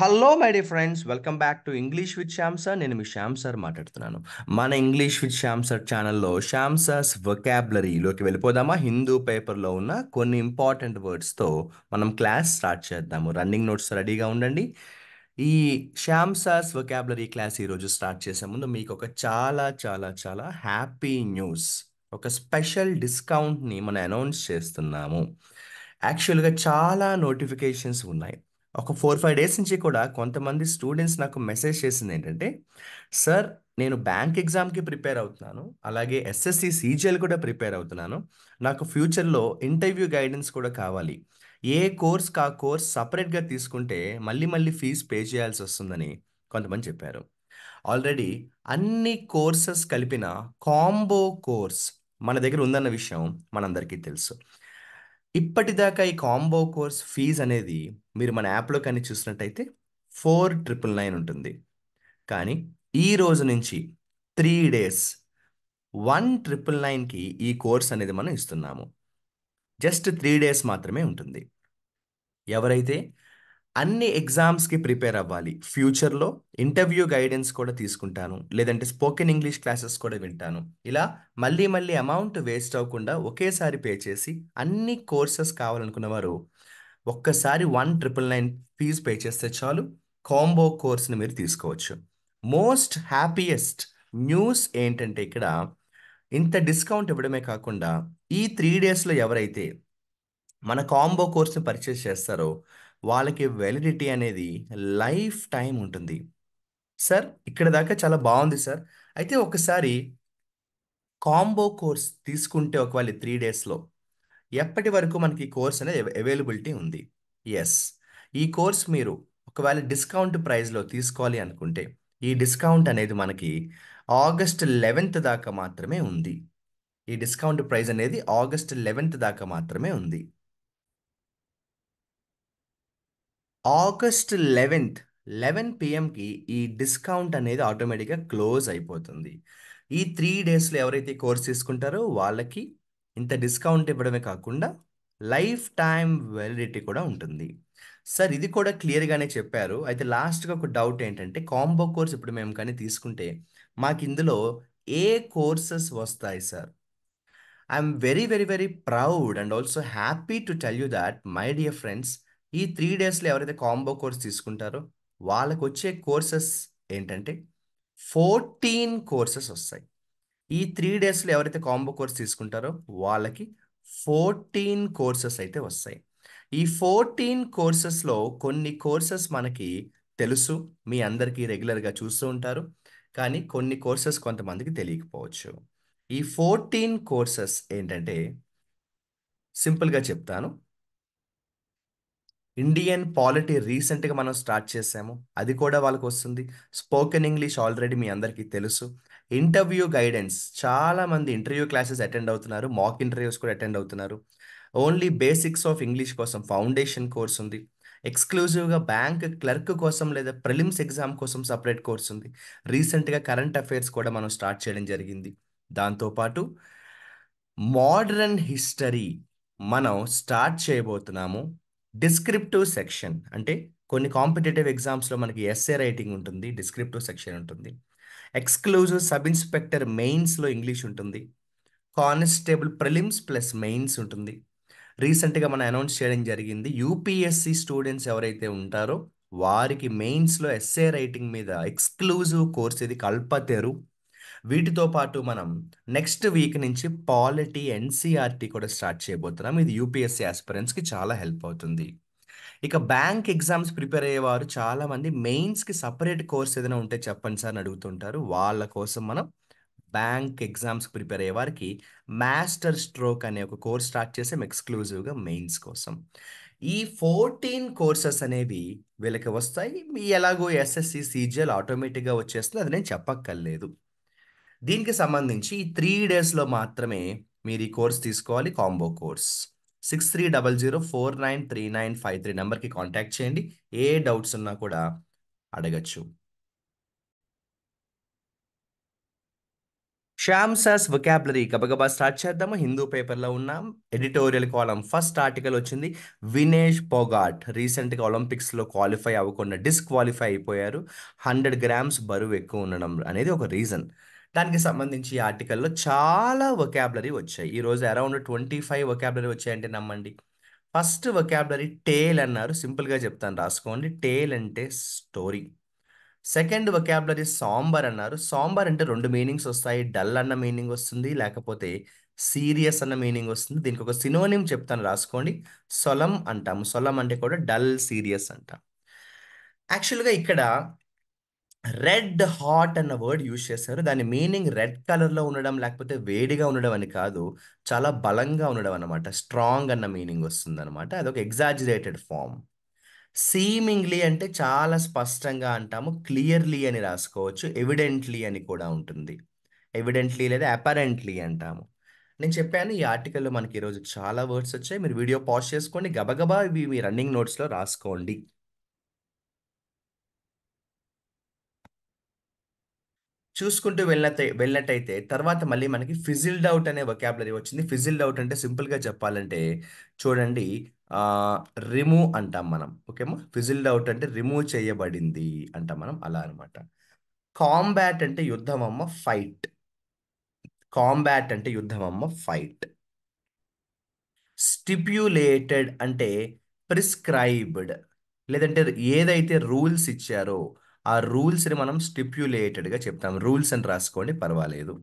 hello my dear friends welcome back to English with Shyam sir నేను మీ Shyam sir మాట్లాడుతున్నాను మన ఇంగ్లీష్ విత్ శ్యామ్ సార్ ఛానల్లో శ్యామ్ సార్స్ వొకాబులరీలోకి వెళ్ళిపోదామా హిందూ పేపర్లో ఉన్న కొన్ని ఇంపార్టెంట్ వర్డ్స్తో మనం క్లాస్ స్టార్ట్ చేద్దాము రన్నింగ్ నోట్స్ రెడీగా ఉండండి ఈ శ్యామ్ సార్స్ వొకాబులరీ క్లాస్ ఈరోజు స్టార్ట్ చేసే ముందు మీకు ఒక చాలా చాలా చాలా హ్యాపీ న్యూస్ ఒక స్పెషల్ డిస్కౌంట్ని మనం అనౌన్స్ చేస్తున్నాము యాక్చువల్గా చాలా నోటిఫికేషన్స్ ఉన్నాయి ఒక ఫోర్ ఫైవ్ డేస్ నుంచి కూడా కొంతమంది స్టూడెంట్స్ నాకు మెసేజ్ చేసింది ఏంటంటే సార్ నేను బ్యాంక్ ఎగ్జామ్కి ప్రిపేర్ అవుతున్నాను అలాగే ఎస్ఎస్సి సీజీఎల్ కూడా ప్రిపేర్ అవుతున్నాను నాకు ఫ్యూచర్లో ఇంటర్వ్యూ గైడెన్స్ కూడా కావాలి ఏ కోర్స్ ఆ కోర్స్ సపరేట్గా తీసుకుంటే మళ్ళీ మళ్ళీ ఫీజు పే చేయాల్సి వస్తుందని కొంతమంది చెప్పారు ఆల్రెడీ అన్ని కోర్సెస్ కలిపిన కాంబో కోర్స్ మన దగ్గర ఉందన్న విషయం మనందరికీ తెలుసు ఇప్పటిదాకా ఈ కాంబో కోర్స్ ఫీజ్ అనేది మీరు మన యాప్లో కానీ చూసినట్టయితే ఫోర్ ట్రిపుల్ నైన్ ఉంటుంది కానీ ఈ రోజు నుంచి త్రీ డేస్ వన్ ట్రిపుల్ నైన్కి ఈ కోర్స్ అనేది మనం ఇస్తున్నాము జస్ట్ త్రీ డేస్ మాత్రమే ఉంటుంది ఎవరైతే అన్ని ఎగ్జామ్స్కి ప్రిపేర్ అవ్వాలి ఫ్యూచర్లో ఇంటర్వ్యూ గైడెన్స్ కూడా తీసుకుంటాను లేదంటే స్పోకెన్ ఇంగ్లీష్ క్లాసెస్ కూడా వింటాను ఇలా మళ్ళీ మళ్ళీ అమౌంట్ వేస్ట్ అవ్వకుండా ఒకేసారి పే చేసి అన్ని కోర్సెస్ కావాలనుకున్న వారు ఒక్కసారి one triple nine fee pay చేస్తే చాలు కాంబో కోర్స్ని మీరు తీసుకోవచ్చు మోస్ట్ హ్యాపీయెస్ట్ న్యూస్ ఏంటంటే ఇక్కడ ఇంత డిస్కౌంట్ ఇవ్వడమే కాకుండా ఈ త్రీ డేస్లో ఎవరైతే మన కాంబో కోర్స్ని పర్చేస్ చేస్తారో వాళ్ళకి వ్యాలిడిటీ అనేది లైఫ్ టైం ఉంటుంది సార్ ఇక్కడ దాకా చాలా బాగుంది సార్ అయితే ఒకసారి కాంబో కోర్స్ తీసుకుంటే ఒకవేళ త్రీ డేస్లో ఎప్పటి వరకు మనకి కోర్స్ అనేది అవైలబిలిటీ ఉంది ఎస్ ఈ కోర్స్ మీరు ఒకవేళ డిస్కౌంట్ ప్రైస్లో తీసుకోవాలి అనుకుంటే ఈ డిస్కౌంట్ అనేది మనకి ఆగస్ట్ లెవెన్త్ దాకా మాత్రమే ఉంది ఈ డిస్కౌంట్ ప్రైస్ అనేది ఆగస్ట్ లెవెన్త్ దాకా మాత్రమే ఉంది ఆగస్ట్ లెవెన్త్ లెవెన్ పిఎంకి ఈ డిస్కౌంట్ అనేది ఆటోమేటిక్గా క్లోజ్ అయిపోతుంది ఈ త్రీ డేస్లో ఎవరైతే కోర్స్ తీసుకుంటారో వాళ్ళకి ఇంత డిస్కౌంట్ ఇవ్వడమే కాకుండా లైఫ్ టైం వ్యాలిడిటీ కూడా ఉంటుంది సార్ ఇది కూడా క్లియర్గానే చెప్పారు అయితే లాస్ట్గా ఒక డౌట్ ఏంటంటే కాంబో కోర్స్ ఇప్పుడు మేము కానీ తీసుకుంటే మాకు ఇందులో ఏ కోర్సెస్ వస్తాయి sir I'm very very very proud and also happy to tell you that my dear friends ఈ త్రీ డేస్లో ఎవరైతే కాంబో కోర్స్ తీసుకుంటారో వాళ్ళకు వచ్చే కోర్సెస్ ఏంటంటే ఫోర్టీన్ కోర్సెస్ వస్తాయి ఈ త్రీ డేస్లో ఎవరైతే కాంబో కోర్స్ తీసుకుంటారో వాళ్ళకి ఫోర్టీన్ కోర్సెస్ అయితే వస్తాయి ఈ ఫోర్టీన్ కోర్సెస్లో కొన్ని కోర్సెస్ మనకి తెలుసు మీ అందరికీ రెగ్యులర్గా చూస్తూ ఉంటారు కానీ కొన్ని కోర్సెస్ కొంతమందికి తెలియకపోవచ్చు ఈ ఫోర్టీన్ కోర్సెస్ ఏంటంటే సింపుల్గా చెప్తాను ఇండియన్ పాలిటీ రీసెంట్గా మనం స్టార్ట్ చేసాము అది కూడా వాళ్ళకి వస్తుంది స్పోకెన్ ఇంగ్లీష్ ఆల్రెడీ మీ అందరికీ తెలుసు ఇంటర్వ్యూ గైడెన్స్ చాలామంది ఇంటర్వ్యూ క్లాసెస్ అటెండ్ అవుతున్నారు మాక్ ఇంటర్వ్యూస్ కూడా అటెండ్ అవుతున్నారు ఓన్లీ బేసిక్స్ ఆఫ్ ఇంగ్లీష్ కోసం ఫౌండేషన్ కోర్స్ ఉంది ఎక్స్క్లూజివ్గా బ్యాంక్ క్లర్క్ కోసం లేదా ప్రిలిమ్స్ ఎగ్జామ్ కోసం సపరేట్ కోర్స్ ఉంది రీసెంట్గా కరెంట్ అఫైర్స్ కూడా మనం స్టార్ట్ చేయడం జరిగింది దాంతోపాటు మోడ్రన్ హిస్టరీ మనం స్టార్ట్ చేయబోతున్నాము డిస్క్రిప్టివ్ సెక్షన్ అంటే కొన్ని కాంపిటేటివ్ ఎగ్జామ్స్లో మనకి ఎస్ఏ రైటింగ్ ఉంటుంది డిస్క్రిప్టివ్ సెక్షన్ ఉంటుంది ఎక్స్క్లూజివ్ సబ్ ఇన్స్పెక్టర్ మెయిన్స్లో ఇంగ్లీష్ ఉంటుంది కానిస్టేబుల్ ప్రిలిమ్స్ ప్లస్ మెయిన్స్ ఉంటుంది రీసెంట్గా మనం అనౌన్స్ చేయడం జరిగింది యూపీఎస్సి స్టూడెంట్స్ ఎవరైతే ఉంటారో వారికి మెయిన్స్లో ఎస్ఏ రైటింగ్ మీద ఎక్స్క్లూజివ్ కోర్స్ ఇది కల్పతెరు వీటితో పాటు మనం నెక్స్ట్ వీక్ నుంచి పాలిటీ ఎన్సీఆర్టీ e కూడా స్టార్ట్ చేయబోతున్నాం ఇది యూపీఎస్సీ ఆస్పిరెంట్స్కి చాలా హెల్ప్ అవుతుంది ఇక బ్యాంక్ ఎగ్జామ్స్ ప్రిపేర్ అయ్యేవారు చాలా మంది మెయిన్స్కి సపరేట్ కోర్స్ ఏదైనా ఉంటే చెప్పండి సార్ అని అడుగుతుంటారు వాళ్ళ కోసం మనం బ్యాంక్ ఎగ్జామ్స్ ప్రిపేర్ అయ్యే వారికి మాస్టర్ స్ట్రోక్ అనే ఒక కోర్స్ స్టార్ట్ చేసాం ఎక్స్క్లూజివ్గా మెయిన్స్ కోసం ఈ ఫోర్టీన్ కోర్సెస్ అనేవి వీళ్ళకి వస్తాయి మీ ఎలాగో ఎస్ఎస్సి సీజిఎల్ ఆటోమేటిక్గా వచ్చేస్తుంది అది నేను చెప్పక్కర్లేదు దీనికి సంబంధించి ఈ త్రీ డేస్లో మాత్రమే మీరు ఈ కోర్స్ తీసుకోవాలి combo course six three double zero four nine three nine five three నెంబర్కి కాంటాక్ట్ చేయండి ఏ డౌట్స్ ఉన్నా కూడా అడగచ్చు శ్యామ్ సాస్ వొకాబులరీ గబగబా స్టార్ట్ చేద్దాము హిందూ పేపర్లో ఉన్నాం ఎడిటోరియల్ కాలం ఫస్ట్ ఆర్టికల్ వచ్చింది వినేష్ పొగాట్ రీసెంట్గా ఒలింపిక్స్లో క్వాలిఫై అవ్వకుండా డిస్క్వాలిఫై అయిపోయారు హండ్రెడ్ గ్రామ్స్ బరువు ఎక్కువ ఉండడం అనేది ఒక రీజన్ దానికి సంబంధించి ఆర్టికల్లో చాలా వొకాబులరీ వచ్చాయి ఈరోజు అరౌండ్ ట్వంటీ ఫైవ్ వొకాబులరీ వచ్చాయంటే నమ్మండి ఫస్ట్ వొకాబులరీ టేల్ అన్నారు సింపుల్గా చెప్తాను రాసుకోండి టేల్ అంటే స్టోరీ సెకండ్ వొకాబులరీ సాంబార్ అన్నారు సాంబార్ అంటే రెండు మీనింగ్స్ వస్తాయి డల్ అన్న మీనింగ్ వస్తుంది లేకపోతే సీరియస్ అన్న మీనింగ్ వస్తుంది దీనికి ఒక సినోనిమ్ చెప్తాను రాసుకోండి సొలం అంటాము సొలం అంటే కూడా డల్ సీరియస్ అంటాం యాక్చువల్గా ఇక్కడ రెడ్ హాట్ అన్న వర్డ్ యూజ్ చేస్తారు దాని మీనింగ్ రెడ్ కలర్లో ఉండడం లేకపోతే వేడిగా ఉండడం అని కాదు చాలా బలంగా ఉండడం అనమాట స్ట్రాంగ్ అన్న మీనింగ్ వస్తుంది అనమాట అదొక ఎగ్జాజిరేటెడ్ ఫామ్ సీమింగ్లీ అంటే చాలా స్పష్టంగా అంటాము క్లియర్లీ అని రాసుకోవచ్చు ఎవిడెంట్లీ అని కూడా ఉంటుంది ఎవిడెంట్లీ లేదా అపరెంట్లీ అంటాము నేను చెప్పాను ఈ ఆర్టికల్లో మనకి ఈరోజు చాలా వర్డ్స్ వచ్చాయి మీరు వీడియో పాజ్ చేసుకోండి గబగబా ఇవి మీ రన్నింగ్ నోట్స్లో రాసుకోండి చూసుకుంటూ వెళ్ళినట్టు వెళ్ళినట్టయితే తర్వాత మళ్ళీ మనకి ఫిజిల్డ్ అవుట్ అనే వొకాబులరీ వచ్చింది ఫిజిల్డ్ అవుట్ అంటే సింపుల్గా చెప్పాలంటే చూడండి రిమూవ్ అంటాం మనం ఓకేమా ఫిజిల్డ్ అవుట్ అంటే రిమూవ్ చేయబడింది అంటాం మనం అలా అనమాట కాంబ్యాట్ అంటే యుద్ధం అమ్మ ఫైట్ కాంబ్యాట్ అంటే యుద్ధం అమ్మ ఫైట్ స్టిప్యులేటెడ్ అంటే ప్రిస్క్రైబ్డ్ లేదంటే ఏదైతే రూల్స్ ఇచ్చారో ఆ రూల్స్ని మనం స్టిప్యులేటెడ్గా చెప్తాం రూల్స్ అని రాసుకోండి పర్వాలేదు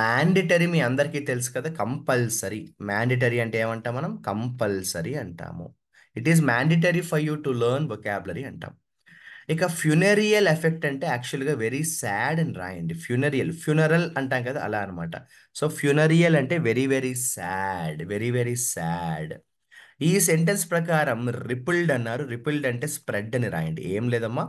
మ్యాండిటరీ మీ అందరికీ తెలుసు కదా కంపల్సరీ మ్యాండిటరీ అంటే ఏమంటాం మనం కంపల్సరీ అంటాము it is mandatory for you to learn vocabulary అంటాం ఇక ఫ్యునరియల్ ఎఫెక్ట్ అంటే యాక్చువల్గా వెరీ సాడ్ అని రాయండి ఫ్యునరియల్ ఫ్యునరల్ అంటాం కదా అలా అనమాట సో ఫ్యునరియల్ అంటే very very sad very very sad ఈ సెంటెన్స్ ప్రకారం రిపుల్డ్ అన్నారు రిపుల్డ్ అంటే స్ప్రెడ్ అని రాయండి ఏం లేదమ్మా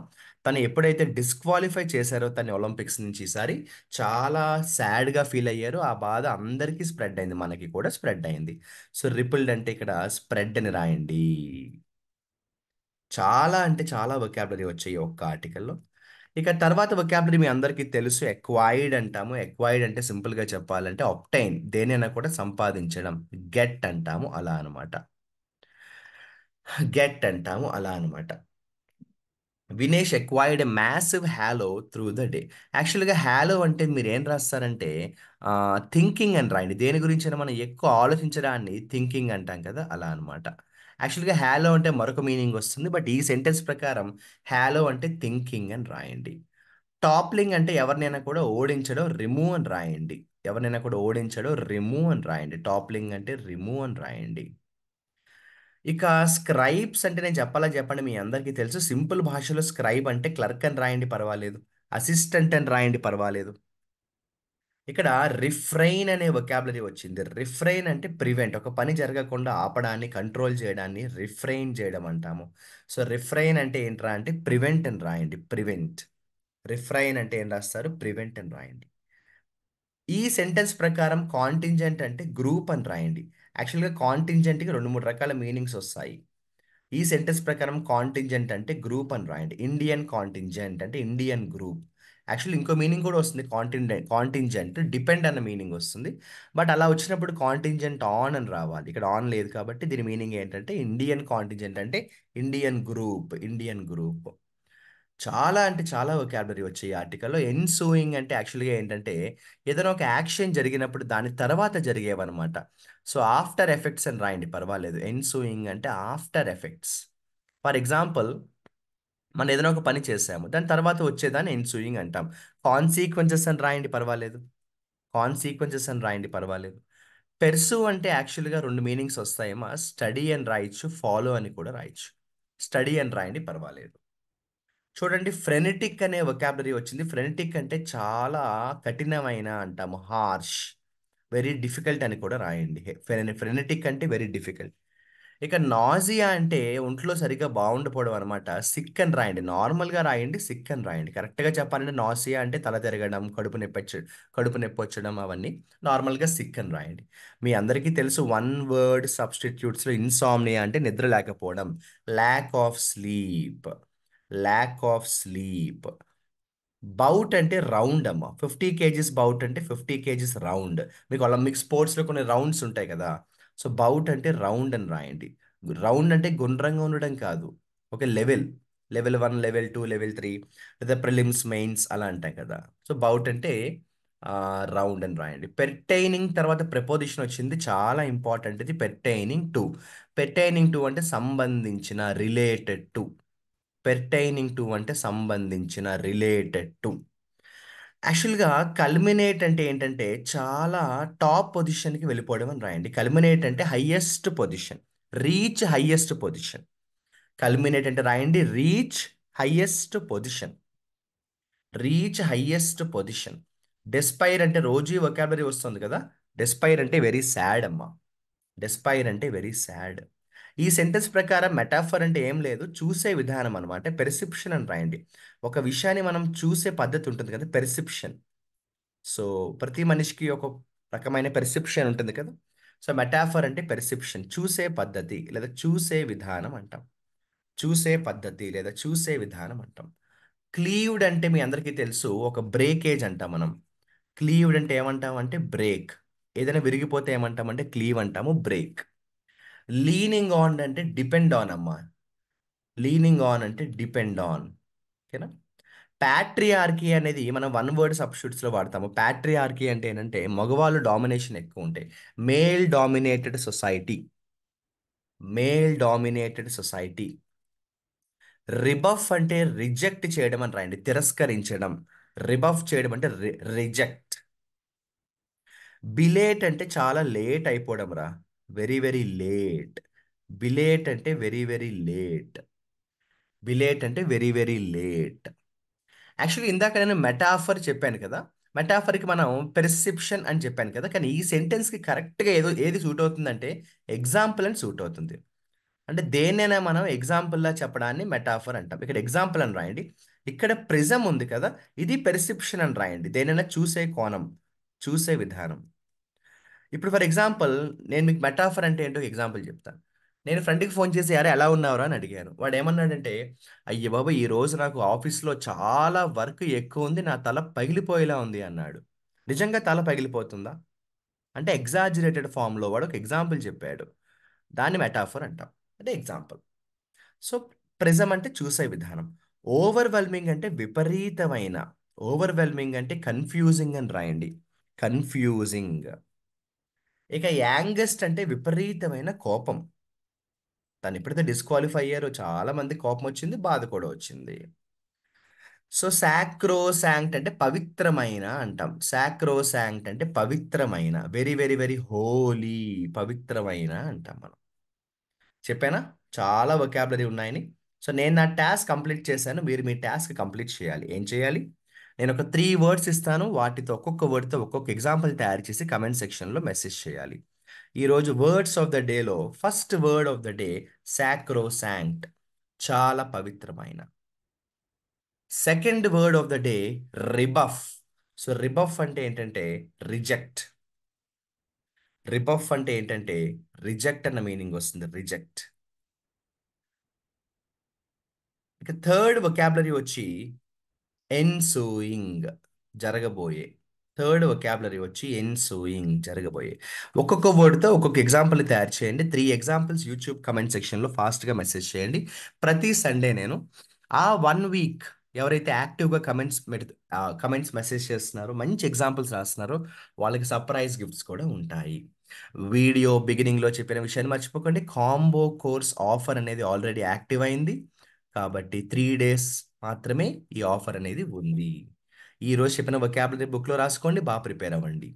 తను ఎప్పుడైతే డిస్క్వాలిఫై చేశారో తన ఒలింపిక్స్ నుంచి ఈసారి చాలా సాడ్గా ఫీల్ అయ్యారు ఆ బాధ అందరికీ స్ప్రెడ్ అయింది మనకి కూడా స్ప్రెడ్ అయింది సో రిపుల్డ్ అంటే ఇక్కడ స్ప్రెడ్ అని రాయండి చాలా అంటే చాలా వొకాబులరీ వచ్చాయి ఒక్క ఆర్టికల్లో ఇక తర్వాత వొకాబులరీ మీ అందరికీ తెలుసు ఎక్వైర్డ్ అంటాము ఎక్వైర్డ్ అంటే సింపుల్గా చెప్పాలంటే ఆప్టైన్ దేనైనా కూడా సంపాదించడం గెట్ అంటాము అలా అనమాట గెట్ అంటాము అలా అనమాట Vinesh acquired massive haul through the day యాక్చువల్గా హ్యాలో అంటే మీరు ఏం రాస్తారంటే థింకింగ్ అని రాయండి దేని గురించి మనం ఎక్కువ ఆలోచించడాన్ని థింకింగ్ అంటాం కదా అలా అనమాట యాక్చువల్గా హ్యాలో అంటే మరొక మీనింగ్ వస్తుంది బట్ ఈ సెంటెన్స్ ప్రకారం హ్యాలో అంటే థింకింగ్ అని రాయండి టాప్లింగ్ అంటే ఎవరినైనా కూడా ఓడించడో రిమూవ్ అని రాయండి ఎవరినైనా కూడా ఓడించడో రిమూవ్ అని రాయండి టాప్లింగ్ అంటే రిమూవ్ అని రాయండి ఇక స్క్రైబ్స్ అంటే నేను చెప్పాలా చెప్పండి మీ అందరికీ తెలుసు సింపుల్ భాషలో స్క్రైబ్ అంటే క్లర్క్ అని రాయండి పర్వాలేదు అసిస్టెంట్ అని రాయండి పర్వాలేదు ఇక్కడ రిఫ్రైన్ అనే వొకాబులరీ వచ్చింది రిఫ్రైన్ అంటే ప్రివెంట్ ఒక పని జరగకుండా ఆపడాన్ని కంట్రోల్ చేయడాన్ని రిఫ్రైన్ చేయడం అంటాము సో రిఫ్రైన్ అంటే ఏంట్రా అంటే ప్రివెంట్ అని రాయండి ప్రివెంట్ రిఫ్రైన్ అంటే ఏం రాస్తారు ప్రివెంట్ అని రాయండి ఈ సెంటెన్స్ ప్రకారం కాంటింజెంట్ అంటే గ్రూప్ అని రాయండి యాక్చువల్గా కాంటింజెంట్కి రెండు మూడు రకాల మీనింగ్స్ వస్తాయి ఈ సెంటెన్స్ ప్రకారం కాంటింజెంట్ అంటే గ్రూప్ అని రాయండి ఇండియన్ కాంటింజెంట్ అంటే ఇండియన్ గ్రూప్ యాక్చువల్లీ ఇంకో మీనింగ్ కూడా వస్తుంది కాంటింజెంట్ కాంటింజెంట్ డిపెండ్ అన్న మీనింగ్ వస్తుంది బట్ అలా వచ్చినప్పుడు కాంటింజెంట్ ఆన్ అని రావాలి ఇక్కడ ఆన్ లేదు కాబట్టి దీని మీనింగ్ ఏంటంటే ఇండియన్ కాంటింజెంట్ అంటే ఇండియన్ గ్రూప్ ఇండియన్ గ్రూప్ చాలా అంటే చాలా ఒకాబులరీ వచ్చాయి ఈ ఆర్టికల్లో సోయింగ్ అంటే యాక్చువల్గా ఏంటంటే ఏదైనా ఒక యాక్షన్ జరిగినప్పుడు దాని తర్వాత జరిగేవన్నమాట సో ఆఫ్టర్ ఎఫెక్ట్స్ అని రాయండి పర్వాలేదు ఎన్ సోయింగ్ అంటే ఆఫ్టర్ ఎఫెక్ట్స్ ఫర్ ఎగ్జాంపుల్ మనం ఏదైనా ఒక పని చేసాము దాని తర్వాత వచ్చేదాన్ని ఎన్ సూయింగ్ అంటాం కాన్సీక్వెన్సెస్ అని రాయండి పర్వాలేదు కాన్సీక్వెన్సెస్ అని రాయండి పర్వాలేదు పెర్సు అంటే యాక్చువల్గా రెండు మీనింగ్స్ వస్తాయేమో స్టడీ అని రాయొచ్చు ఫాలో అని కూడా రాయొచ్చు స్టడీ అని రాయండి పర్వాలేదు చూడండి ఫ్రెనెటిక్ అనే వొకాబులరీ వచ్చింది ఫ్రెనెటిక్ అంటే చాలా కఠినమైన అంటాము హార్ష్ వెరీ డిఫికల్ట్ అని కూడా రాయండి ఫ్రెనెటిక్ అంటే వెరీ డిఫికల్ట్ ఇక నాజియా అంటే ఒంట్లో సరిగ్గా బాగుండిపోవడం అనమాట సిక్ అని రాయండి నార్మల్గా రాయండి సిక్ అని రాయండి కరెక్ట్గా చెప్పాలంటే నాజియా అంటే తల తిరగడం కడుపు నొప్పి కడుపు నొప్పి వచ్చడం అవన్నీ నార్మల్గా సిక్ అని రాయండి మీ అందరికీ తెలుసు వన్ వర్డ్ సబ్స్టిట్యూట్స్లో ఇన్సామ్నియా అంటే నిద్ర లేకపోవడం lack of sleep lack of sleep bout అంటే రౌండ్ అమ్మ ఫిఫ్టీ కేజీస్ బౌట్ అంటే ఫిఫ్టీ కేజీస్ రౌండ్ మీకు ఒలింపిక్ స్పోర్ట్స్లో కొన్ని రౌండ్స్ ఉంటాయి కదా సో బౌట్ అంటే రౌండ్ అని రాయండి రౌండ్ అంటే గుండ్రంగా ఉండడం కాదు ఒక level level one level two level three లేదా ప్రిలిమ్స్ మెయిన్స్ అలా అంటాం కదా సో బౌట్ అంటే రౌండ్ అని రాయండి పెర్టైనింగ్ తర్వాత ప్రిపోజిషన్ వచ్చింది చాలా ఇంపార్టెంట్ ఇది పెర్టైనింగ్ టు పెర్టైనింగ్ టు అంటే సంబంధించిన రిలేటెడ్ టు పెర్టైనింగ్ టు అంటే సంబంధించిన రిలేటెడ్ టు యాక్చువల్గా కల్మినేట్ అంటే ఏంటంటే చాలా టాప్ పొజిషన్కి వెళ్ళిపోవడం అని రాయండి కల్మినేట్ అంటే highest position reach highest position culminate అంటే రాయండి reach highest position reach highest position despair అంటే రోజు వొకాబులరీ వస్తుంది కదా డెస్పైర్ అంటే వెరీ సాడ్ అమ్మా డెస్పైర్ అంటే వెరీ సాడ్ ఈ సెంటెన్స్ ప్రకారం మెటాఫర్ అంటే ఏం లేదు చూసే విధానం అనమాట అంటే పెర్సెప్షన్ అని రాయండి ఒక విషయాన్ని మనం చూసే పద్ధతి ఉంటుంది కదా పెర్సెప్షన్ సో ప్రతి మనిషికి ఒక రకమైన పెర్సెప్షన్ ఉంటుంది కదా సో మెటాఫర్ అంటే పెర్సెప్షన్ చూసే పద్ధతి లేదా చూసే విధానం అంటాం చూసే పద్ధతి లేదా చూసే విధానం అంటాం క్లీవ్డ్ అంటే మీ అందరికీ తెలుసు ఒక బ్రేకేజ్ అంటాం మనం క్లీవ్డ్ అంటే ఏమంటాం అంటే బ్రేక్ ఏదైనా విరిగిపోతే ఏమంటాం అంటే క్లీవ్ అంటాము బ్రేక్ లీనింగ్ ఆన్ అంటే డిపెండ్ ఆన్ అమ్మా లీనింగ్ ఆన్ అంటే డిపెండ్ ఆన్ ఓకేనా ప్యాట్రియార్కీ అనేది మనం వన్ వర్డ్ సబ్స్టిట్యూట్స్లో వాడతాము ప్యాట్రియార్కీ అంటే ఏంటంటే మగవాళ్ళు డామినేషన్ ఎక్కువ ఉంటాయి male dominated society male dominated society rebuff అంటే రిజెక్ట్ చేయడం అని రాయండి తిరస్కరించడం రిబఫ్ చేయడం అంటే రిజెక్ట్ బిలేట్ అంటే చాలా లేట్ అయిపోవడం రా వెరీ వెరీ లేట్ బిలేట్ అంటే వెరీ వెరీ లేట్ బిలేట్ అంటే వెరీ వెరీ లేట్ యాక్చువల్లీ ఇందాక నేను మెటాఫర్ చెప్పాను కదా మెటాఫర్కి మనం పెర్సెప్షన్ అని చెప్పాను కదా కానీ ఈ సెంటెన్స్కి కరెక్ట్గా ఏదో ఏది సూట్ అవుతుందంటే ఎగ్జాంపుల్ అని సూట్ అవుతుంది అంటే దేన్నైనా మనం ఎగ్జాంపుల్లా చెప్పడాన్ని మెటాఫర్ అంటాం ఇక్కడ ఎగ్జాంపుల్ అని రాయండి ఇక్కడ ప్రిజం ఉంది కదా ఇది పెర్సెప్షన్ అని రాయండి దేనైనా చూసే కోణం చూసే విధానం ఇప్పుడు ఫర్ ఎగ్జాంపుల్ నేను మీకు మెటాఫర్ అంటే ఏంటో ఎగ్జాంపుల్ చెప్తాను నేను ఫ్రెండ్కి ఫోన్ చేసి అరే ఎలా ఉన్నావురా అని అడిగాను వాడు ఏమన్నాడంటే అయ్యే బాబా ఈ రోజు నాకు ఆఫీస్లో చాలా వర్క్ ఎక్కువ ఉంది నా తల పగిలిపోయేలా ఉంది అన్నాడు నిజంగా తల పగిలిపోతుందా అంటే ఎగ్జాజిరేటెడ్ ఫామ్లో వాడు ఒక ఎగ్జాంపుల్ చెప్పాడు దాన్ని మెటాఫర్ అంటాం అంటే ఎగ్జాంపుల్ సో ప్రిజం అంటే చూసే విధానం ఓవర్వెల్మింగ్ అంటే విపరీతమైన ఓవర్వెల్మింగ్ అంటే కన్ఫ్యూజింగ్ అని రాయండి కన్ఫ్యూజింగ్ ఇక యాంగెస్ట్ అంటే విపరీతమైన కోపం తను ఎప్పుడైతే డిస్క్వాలిఫై అయ్యారో చాలా మంది కోపం వచ్చింది బాధ కూడా వచ్చింది సో శాక్రో శాంక్ట్ అంటే పవిత్రమైన అంటాం శాక్రో శాంక్ట్ అంటే పవిత్రమైన వెరీ వెరీ వెరీ హోలీ పవిత్రమైన అంటాం మనం చెప్పానా చాలా వొకాబులరీ ఉన్నాయని సో నేను నా టాస్క్ కంప్లీట్ చేశాను మీరు మీ టాస్క్ కంప్లీట్ చేయాలి ఏం చేయాలి నేను ఒక త్రీ వర్డ్స్ ఇస్తాను వాటితో ఒక్కొక్క వర్డ్తో ఒక్కొక్క ఎగ్జాంపుల్ తయారు చేసి కమెంట్ సెక్షన్లో మెసేజ్ చేయాలి ఈరోజు వర్డ్స్ ఆఫ్ ద డేలో first word of the day sacrosanct చాలా పవిత్రమైన second word of the day rebuff so rebuff అంటే ఏంటంటే రిజెక్ట్ రిబఫ్ అంటే ఏంటంటే రిజెక్ట్ అన్న మీనింగ్ వస్తుంది రిజెక్ట్ ఇక థర్డ్ వొకాబులరీ వచ్చి ఎన్సూయింగ్ జరగబోయే థర్డ్ వొకాబులరీ వచ్చి ఎన్సూయింగ్ జరగబోయే ఒక్కొక్క వర్డ్తో ఒక్కొక్క ఎగ్జాంపుల్ తయారు చేయండి త్రీ ఎగ్జాంపుల్స్ యూట్యూబ్ కమెంట్ సెక్షన్లో ఫాస్ట్గా మెసేజ్ చేయండి ప్రతి సండే నేను ఆ వన్ వీక్ ఎవరైతే యాక్టివ్గా కమెంట్స్ కమెంట్స్ మెసేజ్ చేస్తున్నారో మంచి ఎగ్జాంపుల్స్ రాస్తున్నారో వాళ్ళకి సర్ప్రైజ్ గిఫ్ట్స్ కూడా ఉంటాయి వీడియో బిగినింగ్లో చెప్పిన విషయాన్ని మర్చిపోకండి కాంబో కోర్స్ ఆఫర్ అనేది ఆల్రెడీ యాక్టివ్ అయింది కాబట్టి త్రీ డేస్ మాత్రమే ఈ ఆఫర్ అనేది ఉంది ఈరోజు చెప్పిన వొకాబులరీ బుక్లో రాసుకోండి బాగా ప్రిపేర్ అవ్వండి